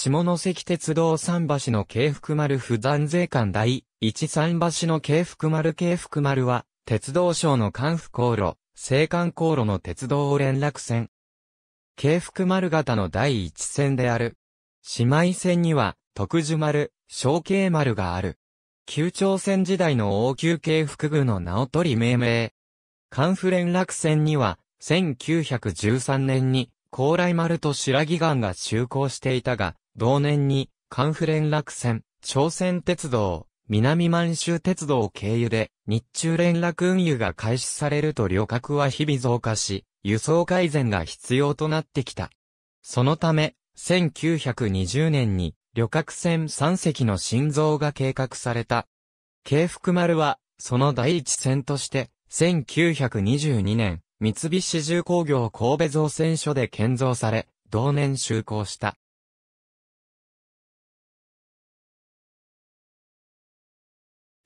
下関鉄道桟橋の京福丸不断税関第一桟橋の京福丸京福丸は、鉄道省の関府航路、青関航路の鉄道連絡線。京福丸型の第一線である。姉妹線には、徳寿丸、小慶丸がある。旧朝鮮時代の王宮京福具の名を取り命名。関府連絡線には、1913年に、高麗丸と白木岩が就航していたが、同年に、カンフ連絡船、朝鮮鉄道、南満州鉄道経由で、日中連絡運輸が開始されると旅客は日々増加し、輸送改善が必要となってきた。そのため、1920年に、旅客船3隻の新造が計画された。京福丸は、その第一線として、1922年、三菱重工業神戸造船所で建造され、同年就航した。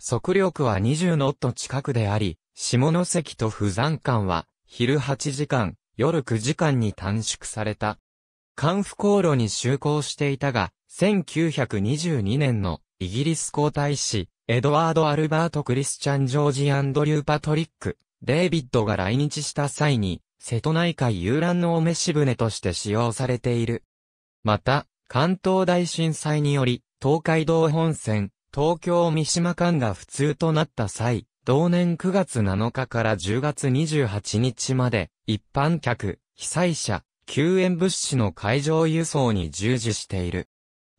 測量区は20ノット近くであり、下関と不山間は、昼8時間、夜9時間に短縮された。関府航路に就航していたが、1922年のイギリス皇太子、エドワード・アルバート・クリスチャン・ジョージ・アンドリュー・パトリック、デイビッドが来日した際に、瀬戸内海遊覧のお召し船として使用されている。また、関東大震災により、東海道本線、東京三島間が普通となった際、同年9月7日から10月28日まで、一般客、被災者、救援物資の海上輸送に従事している。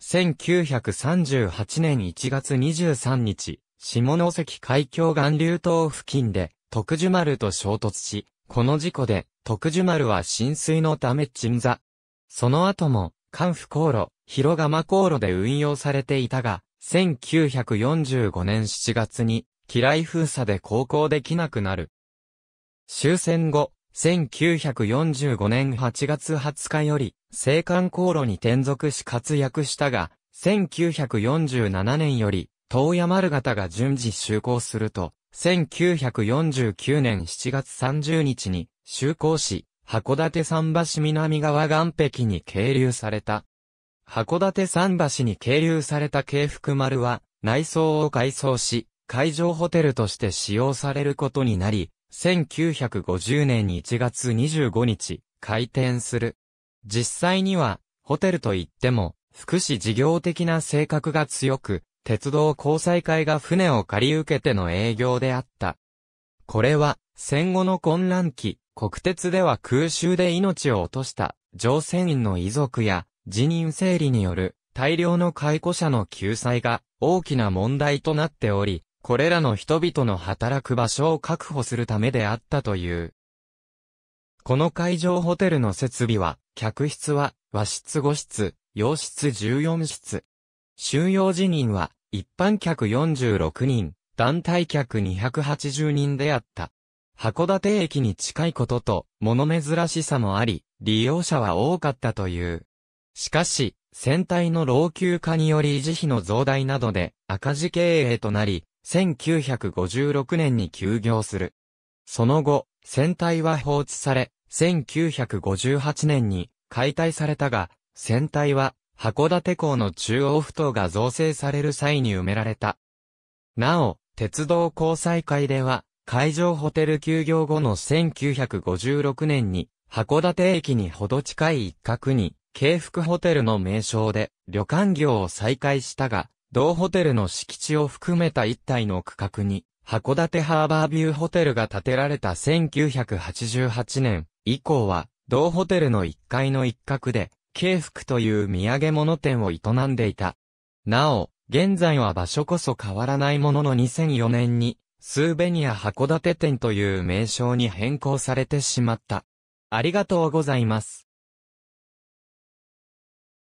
1938年1月23日、下関海峡岩流島付近で、徳殊丸と衝突し、この事故で、徳殊丸は浸水のため沈座。その後も、関府航路、広釜航路で運用されていたが、1945年7月に、機雷封鎖で航行できなくなる。終戦後、1945年8月20日より、青函航路に転属し活躍したが、1947年より、東山丸型が順次就航すると、1949年7月30日に就航し、函館桟橋南側岸壁に係留された。函館桟橋に係留された京福丸は、内装を改装し、海上ホテルとして使用されることになり、1950年1月25日、開店する。実際には、ホテルといっても、福祉事業的な性格が強く、鉄道交際会が船を借り受けての営業であった。これは、戦後の混乱期、国鉄では空襲で命を落とした乗船員の遺族や辞任整理による大量の解雇者の救済が大きな問題となっており、これらの人々の働く場所を確保するためであったという。この会場ホテルの設備は、客室は和室5室、洋室14室。収容辞任は一般客46人、団体客280人であった。函館駅に近いことと、物珍しさもあり、利用者は多かったという。しかし、船体の老朽化により維持費の増大などで赤字経営となり、1956年に休業する。その後、船体は放置され、1958年に解体されたが、船体は函館港の中央埠頭が造成される際に埋められた。なお、鉄道交際会では、海上ホテル休業後の1956年に、函館駅にほど近い一角に、京福ホテルの名称で旅館業を再開したが、同ホテルの敷地を含めた一帯の区画に、函館ハーバービューホテルが建てられた1988年以降は、同ホテルの1階の一角で、京福という土産物店を営んでいた。なお、現在は場所こそ変わらないものの2004年に、スーベニア函館店という名称に変更されてしまった。ありがとうございます。